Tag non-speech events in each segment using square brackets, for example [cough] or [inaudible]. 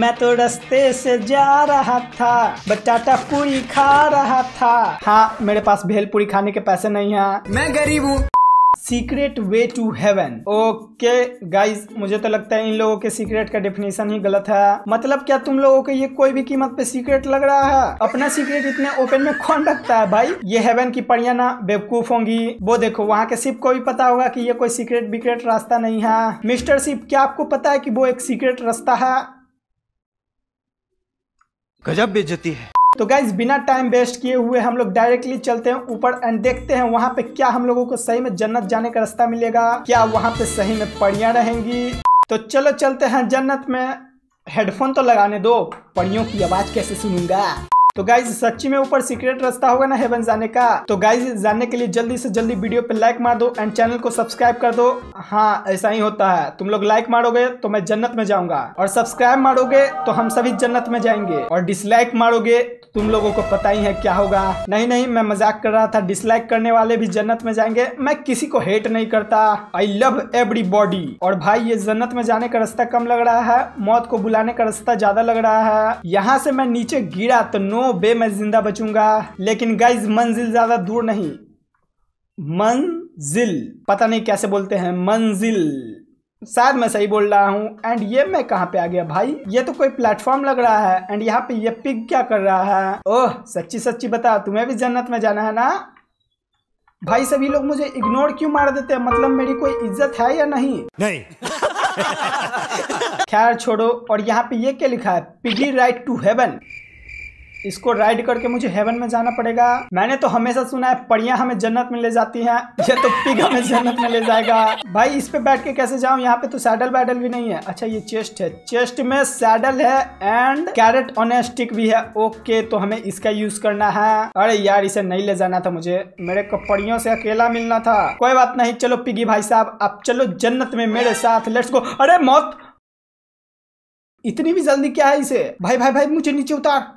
मैं तो रस्ते से जा रहा था बटाटा पूरी खा रहा था हाँ मेरे पास भेल पूरी खाने के पैसे नहीं है मैं गरीब हूँ secret way to heaven okay guys मुझे तो लगता है इन लोगों के सीक्रेट का डेफिनेशन ही गलत है मतलब क्या तुम लोगों के ये कोई भी कीमत पे सीक्रेट लग रहा है अपना सीक्रेट इतने ओपन में कौन रखता है भाई ये हेवन की पढ़िया ना बेवकूफ होंगी वो देखो वहाँ के सिप को भी पता होगा कि ये कोई सीक्रेट बिक्रेट रास्ता नहीं है मिस्टर सिप क्या आपको पता है कि वो एक सीक्रेट रास्ता है गजब बेचती है तो गाइज बिना टाइम वेस्ट किए हुए हम लोग डायरेक्टली चलते हैं ऊपर एंड देखते हैं वहाँ पे क्या हम लोगों को सही में जन्नत जाने का रास्ता मिलेगा क्या वहाँ पे सही में पढ़िया रहेंगी तो चलो चलते हैं जन्नत में हेडफोन तो लगाने दो परियों की आवाज़ कैसे सुनूंगा तो गाइज सच्ची में ऊपर सीक्रेट रास्ता होगा ना हेवन जाने का तो गाइज जानने के लिए जल्दी से जल्दी वीडियो पे लाइक मार दो एंड चैनल को सब्सक्राइब कर दो हाँ ऐसा ही होता है तुम लोग लाइक मारोगे तो मैं जन्नत में जाऊंगा और सब्सक्राइब मारोगे तो हम सभी जन्नत में जाएंगे और डिसलाइक मारोगे तुम लोगों को पता ही है क्या होगा नहीं नहीं मैं मजाक कर रहा था डिसलाइक करने वाले भी जन्नत में जाएंगे मैं किसी को हेट नहीं करता आई लव एवरी बॉडी और भाई ये जन्नत में जाने का रास्ता कम लग रहा है मौत को बुलाने का रास्ता ज्यादा लग रहा है यहाँ से मैं नीचे गिरा तो नो बे मैं जिंदा बचूंगा लेकिन गाइज मंजिल ज्यादा दूर नहीं मंजिल पता नहीं कैसे बोलते हैं मंजिल शायद मैं सही बोल रहा हूँ एंड ये मैं कहाँ पे आ गया भाई ये तो कोई प्लेटफॉर्म लग रहा है एंड यहाँ पे ये पिग क्या कर रहा है ओह सच्ची सच्ची बता तुम्हें भी जन्नत में जाना है ना भाई सभी लोग मुझे इग्नोर क्यों मार देते हैं मतलब मेरी कोई इज्जत है या नहीं नहीं [laughs] खैर छोड़ो और यहाँ पे ये क्या लिखा है पिगी राइट टू हेवन इसको राइड करके मुझे हेवन में जाना पड़ेगा मैंने तो हमेशा सुना है पड़िया हमें जन्नत में ले जाती है ये तो पिग हमें जन्नत में ले जाएगा भाई इस पे बैठ के कैसे जाऊँ यहाँ पे तो सैडल बैडल भी नहीं है अच्छा ये चेस्ट है चेस्ट में सैडल है एंड कैरेट ऑन स्टिक भी है ओके तो हमें इसका यूज करना है अरे यार इसे नहीं ले जाना था मुझे मेरे को पड़ियों से अकेला मिलना था कोई बात नहीं चलो पिगी भाई साहब आप चलो जन्नत में मेरे साथ लेट्स गो अरे मौत इतनी भी जल्दी क्या है इसे भाई भाई भाई मुझे नीचे उतार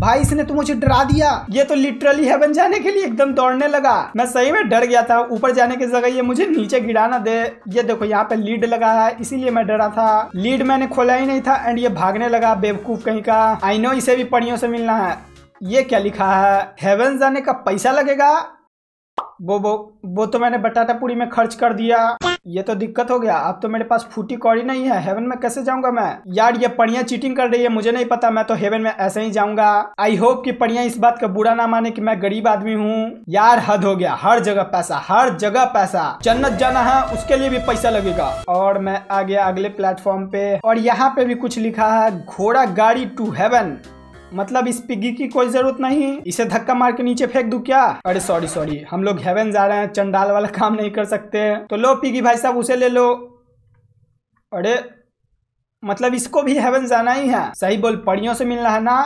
भाई इसने तो मुझे डरा दिया ये तो लिटरली हेवन जाने के लिए एकदम दौड़ने लगा मैं सही में डर गया था ऊपर जाने की जगह ये मुझे नीचे गिरा ना दे ये देखो यहाँ पे लीड लगा है इसीलिए मैं डरा था लीड मैंने खोला ही नहीं था एंड ये भागने लगा बेवकूफ कहीं का आई नो इसे भी पढ़ियों से मिलना है ये क्या लिखा है हेवन जाने का पैसा लगेगा वो वो वो तो मैंने बटाटा पूरी में खर्च कर दिया ये तो दिक्कत हो गया अब तो मेरे पास फूटी कौड़ी नहीं है हेवन में कैसे जाऊंगा मैं यार ये पढ़िया चीटिंग कर रही है मुझे नहीं पता मैं तो हेवन में ऐसे ही जाऊंगा आई होप की पढ़िया इस बात का बुरा ना माने की मैं गरीब आदमी हूँ यार हद हो गया हर जगह पैसा हर जगह पैसा जन्नत जाना है उसके लिए भी पैसा लगेगा और मैं आ गया अगले प्लेटफॉर्म पे और यहाँ पे भी कुछ लिखा है घोड़ा गाड़ी टू हेवन मतलब इस पिग्गी की कोई जरूरत नहीं इसे धक्का मार के नीचे फेंक दू क्या अरे सॉरी सॉरी हम लोग हेवन जा रहे हैं चंडाल वाला काम नहीं कर सकते तो लो पिगी भाई साहब उसे ले लो अरे मतलब इसको भी हेवन जाना ही है सही बोल परियों से मिलना है ना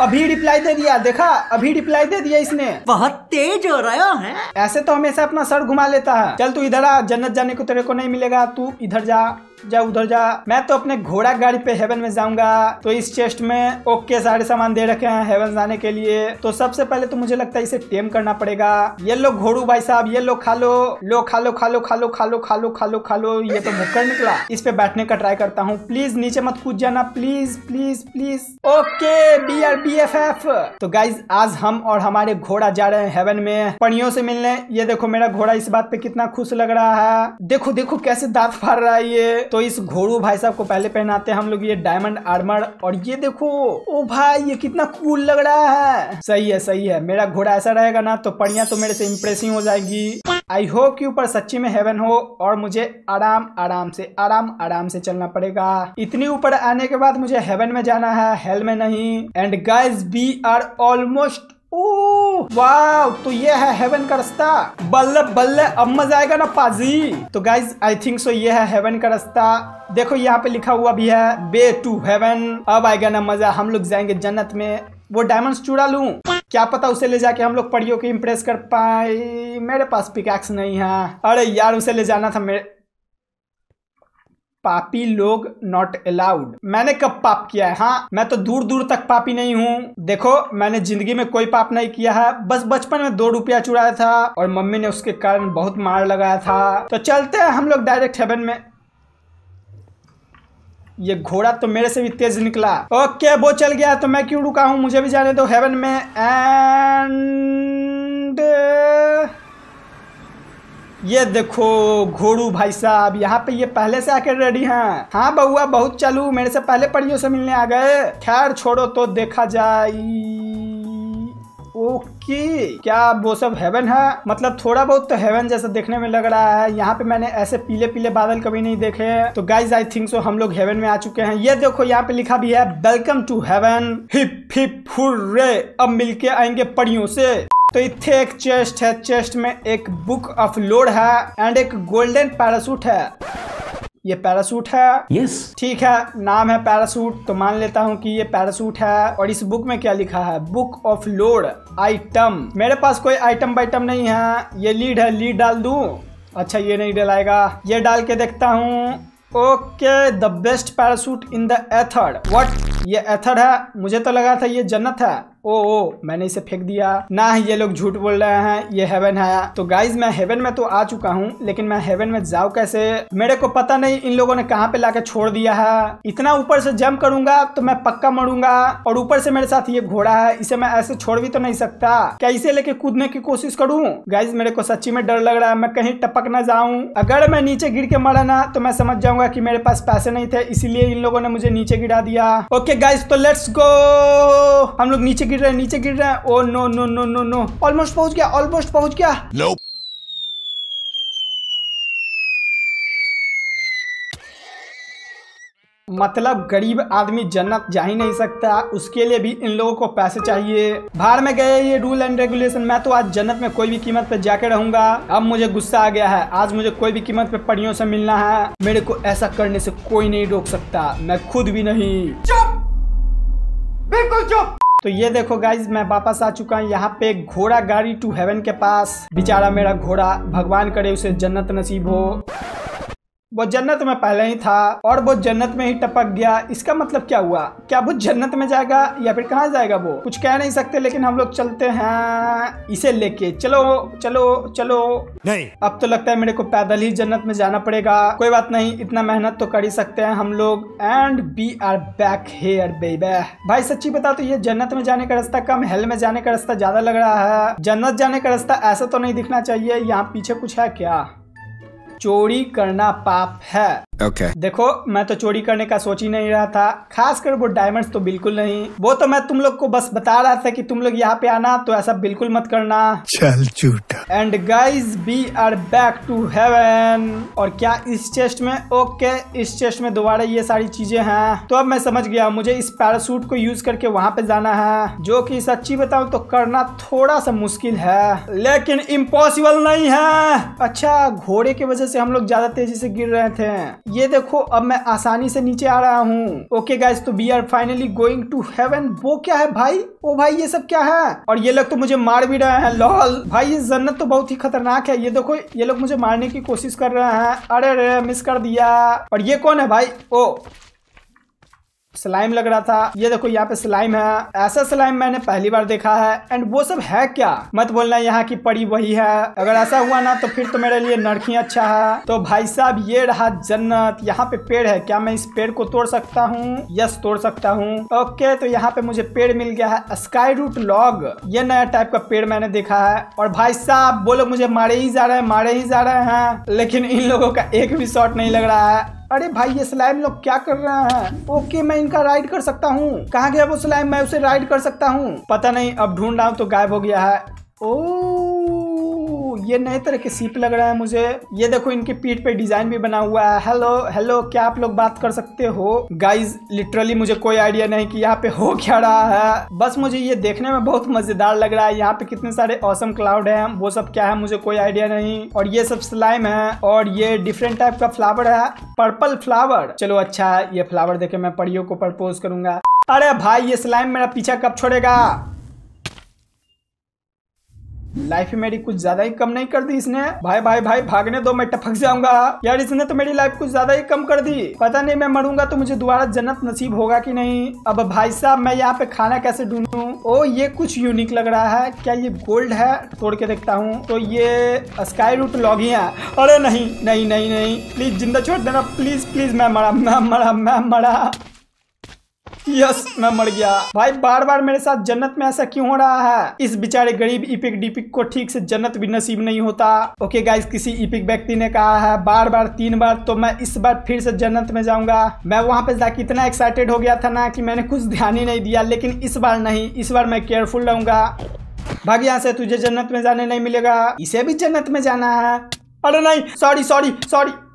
अभी रिप्लाई दे दिया देखा अभी रिप्लाई दे दिया इसने बहुत तेज हो रहा है ऐसे तो हमेशा अपना सर घुमा लेता है चल तू इधर आ जन्नत जाने को तेरे को नहीं मिलेगा तू इधर जा जा उधर जा मैं तो अपने घोड़ा गाड़ी पे हेवन में जाऊंगा तो इस चेस्ट में ओके सारे सामान दे रखे हैं हेवन जाने के लिए तो सबसे पहले तो मुझे लगता है इसे टेम करना पड़ेगा ये लो घोड़ू भाई साहब ये लो खा लो लो खा लो खा लो खा लो खा लो खा लो खा लो खा लो ये तो भुक्कर निकला इस पे बैठने का ट्राई करता हूँ प्लीज नीचे मत कूद जाना please please please okay B R B F F तो गाइज आज हम और हमारे घोड़ा जा रहे हैं हेवन में पणियों से मिलने ये देखो मेरा घोड़ा इस बात पे कितना खुश लग रहा है देखो देखो कैसे दांत फाड़ रहा है ये तो इस घोड़ू भाई साहब को पहले पहनाते हैं हम लोग ये डायमंड आर्मर और ये देखो ओ भाई ये कितना कूल लग रहा है सही है सही है मेरा घोड़ा ऐसा रहेगा ना तो पढ़िया तो मेरे से इम्प्रेसिंग हो जाएगी आई होप कि ऊपर सच्ची में हेवन हो और मुझे आराम आराम से आराम आराम से चलना पड़ेगा इतनी ऊपर आने के बाद मुझे हेवन में जाना है हेल में नहीं and guys we are almost वाह तो ये है हेवन का रास्ता बल्ले बल्ले अब मजा आएगा ना पाजी तो गाइज आई थिंक सो ये है हेवन का रास्ता देखो यहाँ पे लिखा हुआ भी है बे टू हेवन अब आएगा ना मजा हम लोग जाएंगे जन्नत में वो डायमंड चुरा लू क्या पता उसे ले जाके हम लोग परियों को इम्प्रेस कर पाए मेरे पास पिकैक्स नहीं है अरे यार उसे ले जाना था मेरे पापी लोग नॉट अलाउड मैंने कब पाप किया है हाँ मैं तो दूर दूर तक पापी नहीं हूँ देखो मैंने जिंदगी में कोई पाप नहीं किया है बस बचपन में दो रुपया चुराया था और मम्मी ने उसके कारण बहुत मार लगाया था तो चलते हैं हम लोग डायरेक्ट हेवन में ये घोड़ा तो मेरे से भी तेज निकला ओके वो चल गया तो मैं क्यों रुका हूँ मुझे भी जाने दो हेवन में एंड ये देखो घोड़ू भाई साहब यहाँ पे ये पहले से आकर रेडी हैं हाँ बउआ बहुत चलू मेरे से पहले परियों से मिलने आ गए खैर छोड़ो तो देखा जाए ओके क्या वो सब हेवन है मतलब थोड़ा बहुत तो हेवन जैसा देखने में लग रहा है यहाँ पे मैंने ऐसे पीले पीले बादल कभी नहीं देखे तो गाइज आई थिंक सो हम लोग हेवन में आ चुके हैं ये देखो यहाँ पे लिखा भी है welcome to heaven hip hip hurray अब मिलके आएंगे परियों से तो इथे एक चेस्ट है चेस्ट में एक बुक ऑफ लोड है एंड एक गोल्डन पैरासूट है ये पैरासूट है यस yes. ठीक है नाम है पैरासूट तो मान लेता हूँ कि ये पैरासूट है और इस बुक में क्या लिखा है बुक ऑफ लोड आइटम मेरे पास कोई आइटम बाइटम नहीं है ये लीड है लीड डाल दू अच्छा ये नहीं डलाएगा ये डाल के देखता हूँ okay the best parachute in the aether what ये एथर्ड है मुझे तो लगा था ये जन्नत है ओ ओ मैंने इसे फेंक दिया ना ये लोग झूठ बोल रहे हैं ये हेवन है तो गाइज मैं हेवन में तो आ चुका हूँ लेकिन मैं हेवन में जाऊँ कैसे मेरे को पता नहीं इन लोगों ने कहाँ पे लाके छोड़ दिया है इतना ऊपर से जम करूंगा तो मैं पक्का मरूंगा और ऊपर से मेरे साथ ये घोड़ा है इसे मैं ऐसे छोड़ भी तो नहीं सकता क्या इसे लेके कूदने की कोशिश करूँ गाइज मेरे को सच्ची में डर लग रहा है मैं कहीं टपक ना जाऊँ अगर मैं नीचे गिर के मरा ना तो मैं समझ जाऊंगा की मेरे पास पैसे नहीं थे इसीलिए इन लोगों ने मुझे नीचे गिरा दिया ओके गाइज तो लेट्स गो हम लोग नीचे गिर रहा है नीचे गिर रहा है oh no no no no no almost पहुंच गया ऑलमोस्ट पहुंच गया nope. मतलब गरीब आदमी जन्नत जा ही नहीं सकता उसके लिए भी इन लोगों को पैसे चाहिए बाहर में गए ये रूल एंड रेगुलेशन मैं तो आज जन्नत में कोई भी कीमत पे जाके रहूंगा अब मुझे गुस्सा आ गया है आज मुझे कोई भी कीमत पे परियों से मिलना है मेरे को ऐसा करने से कोई नहीं रोक सकता मैं खुद भी नहीं चुप बिल्कुल चुप तो ये देखो गाइज मैं वापस आ चुका हूँ यहाँ पे घोड़ा गाड़ी टू हेवन के पास बेचारा मेरा घोड़ा भगवान करे उसे जन्नत नसीब हो वो जन्नत में पहले ही था और वो जन्नत में ही टपक गया इसका मतलब क्या हुआ क्या वो जन्नत में जाएगा या फिर कहाँ जाएगा वो कुछ कह नहीं सकते लेकिन हम लोग चलते हैं इसे लेके चलो चलो चलो नहीं अब तो लगता है मेरे को पैदल ही जन्नत में जाना पड़ेगा कोई बात नहीं इतना मेहनत तो कर ही सकते हैं हम लोग and we are back here बेबे भाई सच्ची बता तो ये जन्नत में जाने का रास्ता कम हेल में जाने का रास्ता ज्यादा लग रहा है जन्नत जाने का रास्ता ऐसा तो नहीं दिखना चाहिए यहाँ पीछे कुछ है क्या चोरी करना पाप है ओके okay. देखो मैं तो चोरी करने का सोच ही नहीं रहा था खासकर वो डायमंड्स तो बिल्कुल नहीं वो तो मैं तुम लोग को बस बता रहा था कि तुम लोग यहाँ पे आना तो ऐसा बिल्कुल मत करना चल झूठा and guys we are back to heaven और क्या इस चेस्ट में ओके okay, इस चेस्ट में दोबारा ये सारी चीजें हैं तो अब मैं समझ गया मुझे इस पैरासूट को यूज करके वहाँ पे जाना है जो की सच्ची बताऊ तो करना थोड़ा सा मुश्किल है लेकिन इम्पॉसिबल नहीं है अच्छा घोड़े की वजह से हम लोग ज्यादा तेजी से गिर रहे थे ये देखो अब मैं आसानी से नीचे आ रहा हूँ ओके गाइज तो we are finally going to heaven वो क्या है भाई ओ भाई ये सब क्या है और ये लोग तो मुझे मार भी रहे हैं लॉल भाई ये जन्नत तो बहुत ही खतरनाक है ये देखो ये लोग मुझे मारने की कोशिश कर रहे हैं अरे अरे मिस कर दिया और ये कौन है भाई ओ स्लाइम लग रहा था ये देखो यहाँ पे स्लाइम है ऐसा स्लाइम मैंने पहली बार देखा है एंड वो सब है क्या मत बोलना यहाँ की पड़ी वही है अगर ऐसा हुआ ना तो फिर तो मेरे लिए नरखी अच्छा है तो भाई साहब ये रहा जन्नत यहाँ पे पेड़ है क्या मैं इस पेड़ को तोड़ सकता हूँ यस तोड़ सकता हूँ ओके तो यहाँ पे मुझे पेड़ मिल गया है स्काई रूट लॉग ये नया टाइप का पेड़ मैंने देखा है और भाई साहब वो लोग मुझे मारे ही जा रहे हैं मारे ही जा रहे हैं लेकिन इन लोगों का एक भी शॉर्ट नहीं लग रहा है अरे भाई ये स्लाइम लोग क्या कर रहे हैं ओके मैं इनका राइड कर सकता हूँ कहाँ गया वो स्लाइम मैं उसे राइड कर सकता हूँ पता नहीं अब ढूंढ रहा हूँ तो गायब हो गया है ओ ये नए तरह के सीप लग रहा है मुझे ये देखो इनके पीठ पे डिजाइन भी बना हुआ है हेलो हेलो क्या आप लोग बात कर सकते हो गाइज लिटरली मुझे कोई आइडिया नहीं कि यहाँ पे हो क्या रहा है बस मुझे ये देखने में बहुत मजेदार लग रहा है यहाँ पे कितने सारे औसम क्लाउड है वो सब क्या है मुझे कोई आइडिया नहीं और ये सब स्लाइम है और ये डिफरेंट टाइप का फ्लावर है पर्पल फ्लावर चलो अच्छा है ये फ्लावर देखे मैं परियों को प्रपोज करूंगा अरे भाई ये स्लाइम मेरा पीछा कब छोड़ेगा लाइफ मेरी कुछ ज्यादा ही कम नहीं कर दी इसने भाई भाई भाई भागने दो मैं टपक जाऊंगा यार इसने तो मेरी लाइफ कुछ ज्यादा ही कम कर दी पता नहीं मैं मरूंगा तो मुझे दोबारा जन्नत नसीब होगा कि नहीं अब भाई साहब मैं यहाँ पे खाना कैसे ढूंढूं ओ ये कुछ यूनिक लग रहा है क्या ये गोल्ड है तोड़ के देखता हूँ तो ये स्काई रूट है अरे नहीं नहीं नहीं नहीं प्लीज जिंदा छोड़ देना प्लीज प्लीज मैं मरा मैं मरा मैं मरा यस मैं मर गया भाई बार बार मेरे साथ जन्नत में ऐसा क्यों हो रहा है इस बेचारे गरीब इपिक डिपिक को ठीक से जन्नत भी नसीब नहीं होता ओके गाइस किसी इपिक व्यक्ति ने कहा है बार बार तीन बार तो मैं इस बार फिर से जन्नत में जाऊंगा मैं वहां पे जाके इतना एक्साइटेड हो गया था ना कि मैंने कुछ ध्यान ही नहीं दिया लेकिन इस बार नहीं इस बार मैं केयरफुल रहूंगा भाग यहाँ से तुझे जन्नत में जाने नहीं मिलेगा इसे भी जन्नत में जाना है अरे नहीं सॉरी सॉरी सॉरी